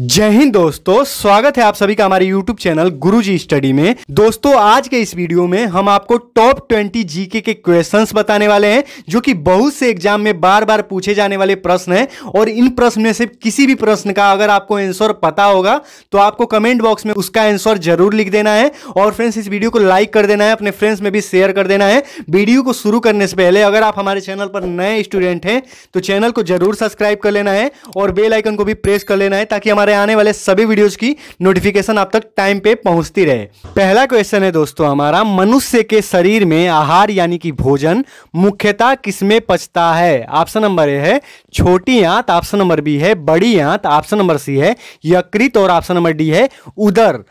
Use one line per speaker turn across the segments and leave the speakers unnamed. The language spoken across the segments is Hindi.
जय हिंद दोस्तों स्वागत है आप सभी का हमारे YouTube चैनल गुरुजी स्टडी में दोस्तों आज के इस वीडियो में हम आपको टॉप 20 जीके के क्वेश्चंस बताने वाले हैं जो कि बहुत से एग्जाम में बार बार पूछे जाने वाले प्रश्न हैं और इन प्रश्न में से किसी भी प्रश्न का अगर आपको आंसर पता होगा तो आपको कमेंट बॉक्स में उसका आंसर जरूर लिख देना है और फ्रेंड्स इस वीडियो को लाइक कर देना है अपने फ्रेंड्स में भी शेयर कर देना है वीडियो को शुरू करने से पहले अगर आप हमारे चैनल पर नए स्टूडेंट हैं तो चैनल को जरूर सब्सक्राइब कर लेना है और बेलाइकन को भी प्रेस कर लेना है ताकि हमारे हमारे आने वाले सभी वीडियोज की नोटिफिकेशन आप तक टाइम पे पहुंचती रहे पहला क्वेश्चन है दोस्तों हमारा मनुष्य के शरीर में आहार यानी कि भोजन मुख्यतः किसमें पचता है ऑप्शन नंबर ए है छोटी आंत ऑप्शन नंबर बी है बड़ी आंत ऑप्शन नंबर सी है यकृत और ऑप्शन नंबर डी है उदर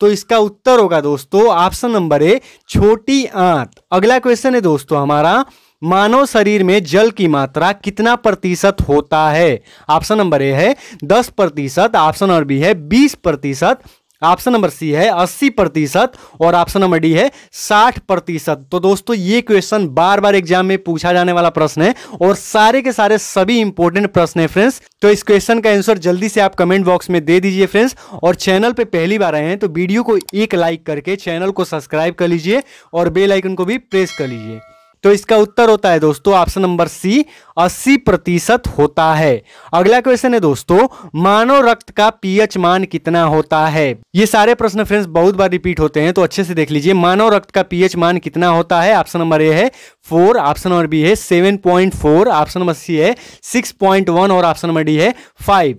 तो इसका उत्तर होगा दोस्तों ऑप्शन नंबर ए छोटी आंत अगला क्वेश्चन है दोस्तों हमारा मानव शरीर में जल की मात्रा कितना प्रतिशत होता है ऑप्शन नंबर ए है दस प्रतिशत ऑप्शन नंबर बी है बीस प्रतिशत ऑप्शन नंबर सी है अस्सी प्रतिशत और ऑप्शन नंबर डी है साठ प्रतिशत तो दोस्तों ये क्वेश्चन बार बार एग्जाम में पूछा जाने वाला प्रश्न है और सारे के सारे सभी इंपॉर्टेंट प्रश्न है फ्रेंड्स तो इस क्वेश्चन का आंसर जल्दी से आप कमेंट बॉक्स में दे दीजिए फ्रेंड्स और चैनल पे पहली बार आए हैं तो वीडियो को एक लाइक करके चैनल को सब्सक्राइब कर लीजिए और बेलाइकन को भी प्रेस कर लीजिए तो इसका उत्तर होता है दोस्तों ऑप्शन नंबर सी 80 प्रतिशत होता है अगला क्वेश्चन है दोस्तों मानव रक्त का पीएच मान कितना होता है ये सारे प्रश्न फ्रेंड्स बहुत बार रिपीट होते हैं तो अच्छे से देख लीजिए मानव रक्त का पीएच मान कितना होता है ऑप्शन नंबर ए है फोर ऑप्शन नंबर बी है seven point four option number C है सिक्स पॉइंट वन और ऑप्शन नंबर डी है फाइव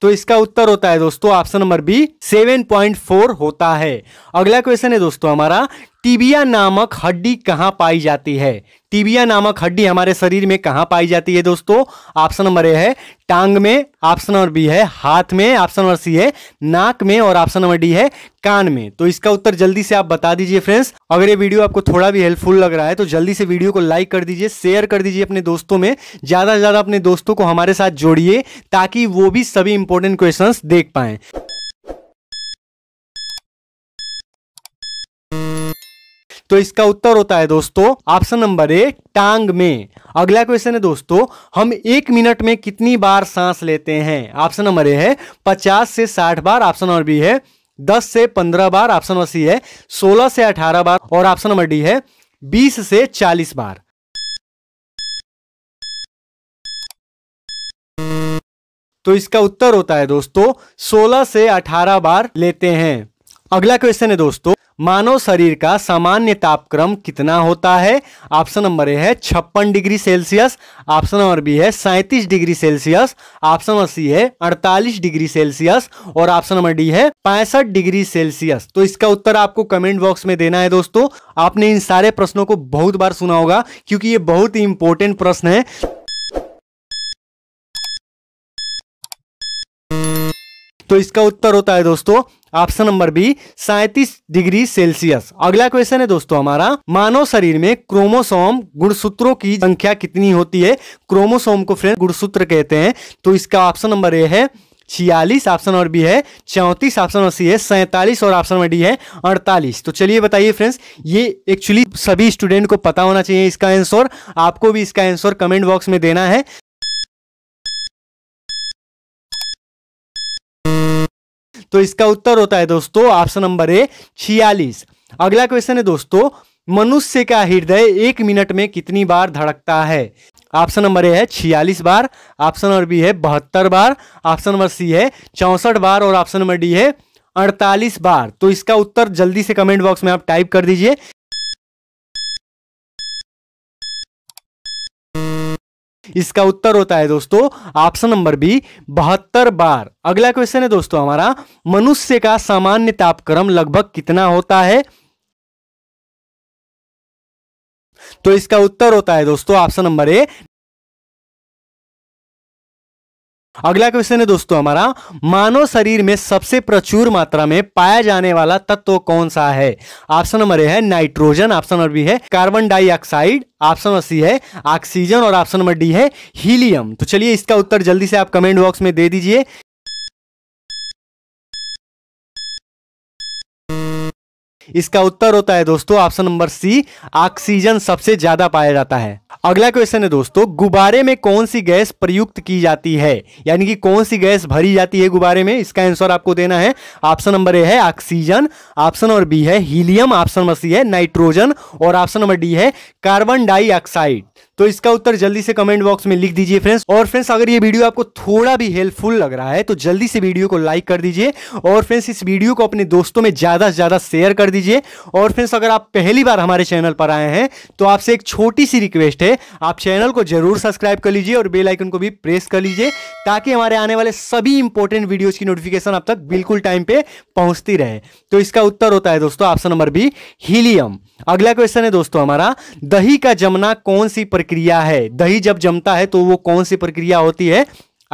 तो इसका उत्तर होता है दोस्तों option number B seven point four होता है अगला क्वेश्चन है दोस्तों हमारा टिबिया नामक हड्डी कहाँ पाई जाती है टिबिया नामक हड्डी हमारे शरीर में कहाँ पाई जाती है दोस्तों ऑप्शन नंबर ए है टांग में ऑप्शन नंबर बी है हाथ में ऑप्शन नंबर सी है नाक में और ऑप्शन नंबर डी है कान में तो इसका उत्तर जल्दी से आप बता दीजिए फ्रेंड्स अगर ये वीडियो आपको थोड़ा भी हेल्पफुल लग रहा है तो जल्दी से वीडियो को लाइक कर दीजिए शेयर कर दीजिए अपने दोस्तों में ज़्यादा से ज़्यादा अपने दोस्तों को हमारे साथ जोड़िए ताकि वो भी सभी इंपॉर्टेंट क्वेश्चन देख पाएँ तो इसका उत्तर होता है दोस्तों ऑप्शन नंबर ए टांग में अगला क्वेश्चन है दोस्तों हम एक मिनट में कितनी बार सांस लेते हैं ऑप्शन नंबर ए है पचास से साठ बार ऑप्शन नंबर बी है दस से पंद्रह बार ऑप्शन नंबर सी है सोलह से अठारह बार और ऑप्शन नंबर डी है बीस से चालीस बार तो इसका उत्तर होता है दोस्तों 16 से 18 बार लेते हैं अगला क्वेश्चन है दोस्तों मानव शरीर का सामान्य तापक्रम कितना होता है ऑप्शन नंबर ए है छप्पन degree Celsius option number B है सैंतीस degree Celsius option number C है अड़तालीस डिग्री सेल्सियस और ऑप्शन नंबर डी है पैंसठ डिग्री सेल्सियस तो इसका उत्तर आपको कमेंट बॉक्स में देना है दोस्तों आपने इन सारे प्रश्नों को बहुत बार सुना होगा क्योंकि ये बहुत ही इंपॉर्टेंट प्रश्न है तो इसका उत्तर होता है दोस्तों ऑप्शन नंबर बी सैतीस डिग्री सेल्सियस अगला क्वेश्चन है दोस्तों हमारा मानव शरीर में क्रोमोसोम गुणसूत्रों की संख्या कितनी होती है क्रोमोसोम को फ्रेंड गुणसूत्र कहते हैं तो इसका ऑप्शन नंबर ए है छियालीस ऑप्शन और बी है चौंतीस ऑप्शन और सी है सैंतालीस और ऑप्शन नंबर डी है अड़तालीस तो चलिए बताइए फ्रेंड्स ये एक्चुअली सभी स्टूडेंट को पता होना चाहिए इसका आंसर आपको भी इसका आंसर कमेंट बॉक्स में देना है तो इसका उत्तर होता है दोस्तों ऑप्शन नंबर ए छियालीस अगला क्वेश्चन है दोस्तों मनुष्य का हृदय एक मिनट में कितनी बार धड़कता है ऑप्शन नंबर ए है छियालीस बार ऑप्शन नंबर बी है बहत्तर बार ऑप्शन नंबर सी है चौंसठ बार और ऑप्शन नंबर डी है अड़तालीस बार तो इसका उत्तर जल्दी से कमेंट बॉक्स में आप टाइप कर दीजिए इसका उत्तर होता है दोस्तों ऑप्शन नंबर बी बहत्तर बार अगला क्वेश्चन है दोस्तों हमारा मनुष्य का सामान्य तापक्रम लगभग कितना होता है तो इसका उत्तर होता है दोस्तों ऑप्शन नंबर ए अगला क्वेश्चन है दोस्तों हमारा मानव शरीर में सबसे प्रचुर मात्रा में पाया जाने वाला तत्व कौन सा है ऑप्शन नंबर ए है नाइट्रोजन ऑप्शन नंबर बी है carbon dioxide option number C है ऑक्सीजन और ऑप्शन नंबर डी है हीलियम तो चलिए इसका उत्तर जल्दी से आप कमेंट बॉक्स में दे दीजिए इसका उत्तर होता है दोस्तों ऑप्शन नंबर सी ऑक्सीजन सबसे ज्यादा पाया जाता है अगला क्वेश्चन है दोस्तों गुब्बारे में कौन सी गैस प्रयुक्त की जाती है यानी कि कौन सी गैस भरी जाती है गुब्बारे में इसका आंसर आपको देना है ऑप्शन नंबर ए है ऑक्सीजन ऑप्शन और बी है हीलियम ऑप्शन नंबर सी है नाइट्रोजन और ऑप्शन नंबर डी है कार्बन डाइऑक्साइड तो इसका उत्तर जल्दी से कमेंट बॉक्स में लिख दीजिए फ्रेंड्स और फ्रेंड्स अगर ये वीडियो आपको थोड़ा भी हेल्पफुल लग रहा है तो जल्दी से वीडियो को लाइक कर दीजिए और फ्रेंड्स इस वीडियो को अपने दोस्तों में ज़्यादा से ज़्यादा शेयर कर दीजिए और फ्रेंड्स अगर आप पहली बार हमारे चैनल पर आए हैं तो आपसे एक छोटी सी रिक्वेस्ट है आप चैनल को जरूर सब्सक्राइब कर लीजिए और बेलाइकन को भी प्रेस कर लीजिए ताकि हमारे आने वाले सभी इंपॉर्टेंट वीडियोज़ की नोटिफिकेशन आप तक बिल्कुल टाइम पे पहुंचती रहे तो इसका उत्तर होता है दोस्तों ऑप्शन नंबर बी हीलियम अगला क्वेश्चन है दोस्तों हमारा दही का जमना कौन सी प्रक्रिया है दही जब जमता है तो वो कौन सी प्रक्रिया होती है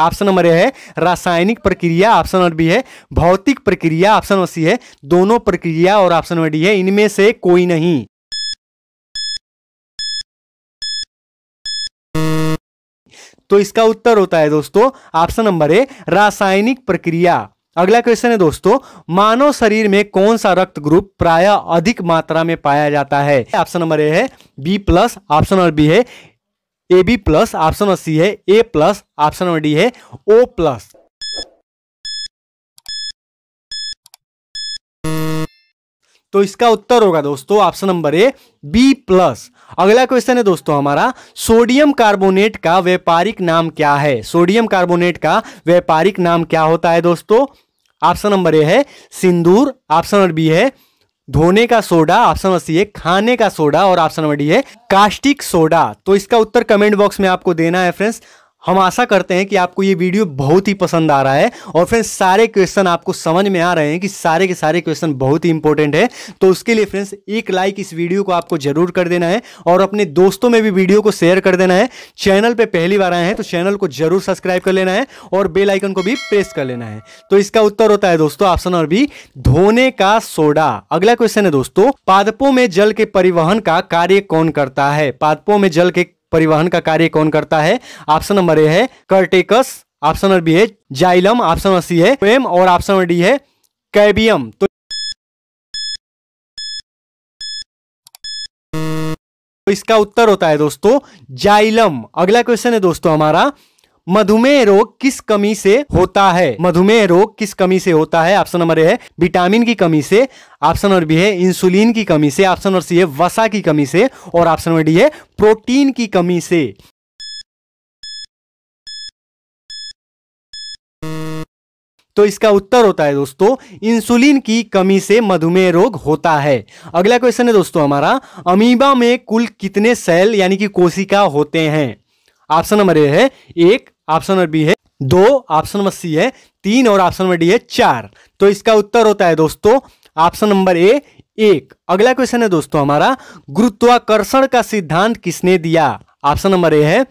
ऑप्शन नंबर ए है रासायनिक प्रक्रिया ऑप्शन नंबर बी है भौतिक प्रक्रिया ऑप्शन नंबर सी है दोनों प्रक्रिया और ऑप्शन नंबर डी है इनमें से कोई नहीं तो इसका उत्तर होता है दोस्तों ऑप्शन नंबर ए रासायनिक प्रक्रिया अगला क्वेश्चन है दोस्तों मानव शरीर में कौन सा रक्त ग्रुप प्राय अधिक मात्रा में पाया जाता है ऑप्शन नंबर ए है B plus option number B है A B plus option number C है A plus option number D है ओ प्लस तो इसका उत्तर होगा दोस्तों option number A B plus अगला क्वेश्चन है दोस्तों हमारा सोडियम कार्बोनेट का व्यापारिक नाम क्या है सोडियम कार्बोनेट का व्यापारिक नाम क्या होता है दोस्तों ऑप्शन नंबर ए है सिंदूर ऑप्शन नंबर बी है धोने का सोडा ऑप्शन नंबर सी है खाने का सोडा और ऑप्शन नंबर डी है कास्टिक सोडा तो इसका उत्तर कमेंट बॉक्स में आपको देना है फ्रेंड्स हम आशा करते हैं कि आपको ये वीडियो बहुत ही पसंद आ रहा है और फ्रेंड्स सारे क्वेश्चन आपको समझ में आ रहे हैं कि सारे के सारे क्वेश्चन बहुत ही इंपॉर्टेंट है तो उसके लिए फ्रेंड्स एक लाइक इस वीडियो को आपको जरूर कर देना है और अपने दोस्तों में भी वीडियो को शेयर कर देना है चैनल पर पहली बार आए हैं तो चैनल को जरूर सब्सक्राइब कर लेना है और बेलाइकन को भी प्रेस कर लेना है तो इसका उत्तर होता है दोस्तों ऑप्शन और भी धोने का सोडा अगला क्वेश्चन है दोस्तों पादपों में जल के परिवहन का कार्य कौन करता है पादपों में जल के परिवहन का कार्य कौन करता है ऑप्शन नंबर ए है कर्टेकस ऑप्शन नंबर बी है जाइलम ऑप्शन नंबर सी है प्रेम और ऑप्शन नंबर डी है कैबियम तो इसका उत्तर होता है दोस्तों जाइलम अगला क्वेश्चन है दोस्तों हमारा मधुमेह रोग किस कमी से होता है मधुमेह रोग किस कमी से होता है ऑप्शन नंबर ए है विटामिन की कमी से ऑप्शन नंबर बी है इंसुलिन की कमी से ऑप्शन नंबर सी है वसा की कमी से और ऑप्शन नंबर डी है प्रोटीन की कमी से तो इसका उत्तर होता है दोस्तों इंसुलिन की कमी से मधुमेह रोग होता है अगला क्वेश्चन है दोस्तों हमारा अमीबा में कुल कितने सेल यानी कि कोशिका होते हैं ऑप्शन नंबर ए है एक ऑप्शन नंबर बी है दो ऑप्शन नंबर सी है तीन और ऑप्शन नंबर डी है चार तो इसका उत्तर होता है दोस्तों ऑप्शन नंबर ए एक अगला क्वेश्चन है दोस्तों हमारा गुरुत्वाकर्षण का सिद्धांत किसने दिया ऑप्शन नंबर ए है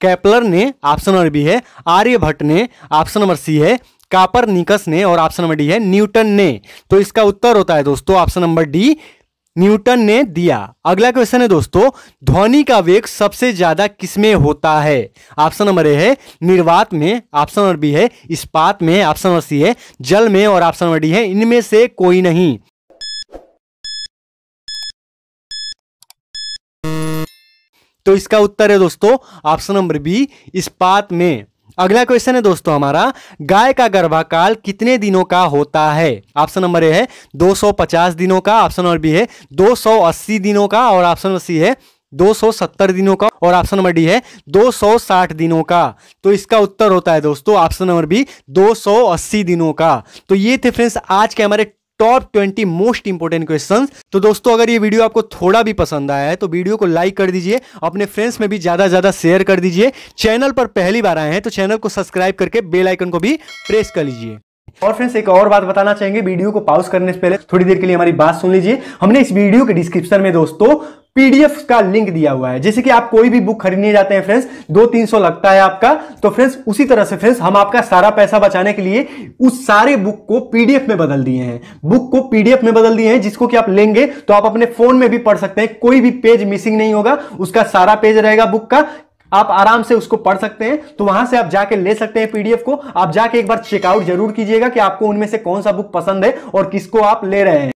कैपलर ने ऑप्शन नंबर बी है आर्यभट्ट ने ऑप्शन नंबर सी है कापर निकस ने और ऑप्शन नंबर डी है न्यूटन ने तो इसका उत्तर होता है दोस्तों ऑप्शन नंबर डी न्यूटन ने दिया अगला क्वेश्चन है दोस्तों ध्वनि का वेग सबसे ज्यादा किसमें होता है ऑप्शन नंबर ए है निर्वात में ऑप्शन नंबर बी है इस्पात में ऑप्शन नंबर सी है जल में और ऑप्शन नंबर डी है इनमें से कोई नहीं तो इसका उत्तर है दोस्तों ऑप्शन नंबर बी इस्पात में अगला क्वेश्चन है दोस्तों हमारा गाय का गर्भाकाल कितने दिनों का होता है ऑप्शन नंबर ए है 250 दिनों का ऑप्शन नंबर बी है 280 दिनों का और ऑप्शन नंबर सी है 270 दिनों का और ऑप्शन नंबर डी है 260 दिनों का तो इसका उत्तर होता है दोस्तों ऑप्शन नंबर बी 280 दिनों का तो ये थे फ्रेंड्स आज के हमारे top twenty most important question तो दोस्तों अगर ये वीडियो आपको थोड़ा भी पसंद आया है तो वीडियो को लाइक कर दीजिए अपने फ्रेंड्स में भी ज्यादा ज्यादा शेयर कर दीजिए चैनल पर पहली बार आए हैं तो चैनल को सब्सक्राइब करके बेल आइकन को भी प्रेस कर लीजिए और फ्रेंड्स एक और बात बताना चाहेंगे वीडियो को पॉज करने से पहले थोड़ी देर के लिए हमारी बात सुन लीजिए हमने इस वीडियो के डिस्क्रिप्शन में दोस्तों पीडीएफ का लिंक दिया हुआ है जैसे कि आप कोई भी बुक खरीदने जाते हैं फ्रेंड्स दो तीन सौ लगता है आपका तो फ्रेंड्स उसी तरह से फ्रेंड्स हम आपका सारा पैसा बचाने के लिए उस सारे बुक को पीडीएफ में बदल दिए हैं बुक को पीडीएफ में बदल दिए हैं जिसको कि आप लेंगे तो आप अपने फोन में भी पढ़ सकते हैं कोई भी पेज मिसिंग नहीं होगा उसका सारा पेज रहेगा बुक का आप आराम से उसको पढ़ सकते हैं तो वहां से आप जाके ले सकते हैं पीडीएफ को आप जाके एक बार चेकआउट जरूर कीजिएगा कि आपको उनमें से कौन सा बुक पसंद है और किसको आप ले रहे हैं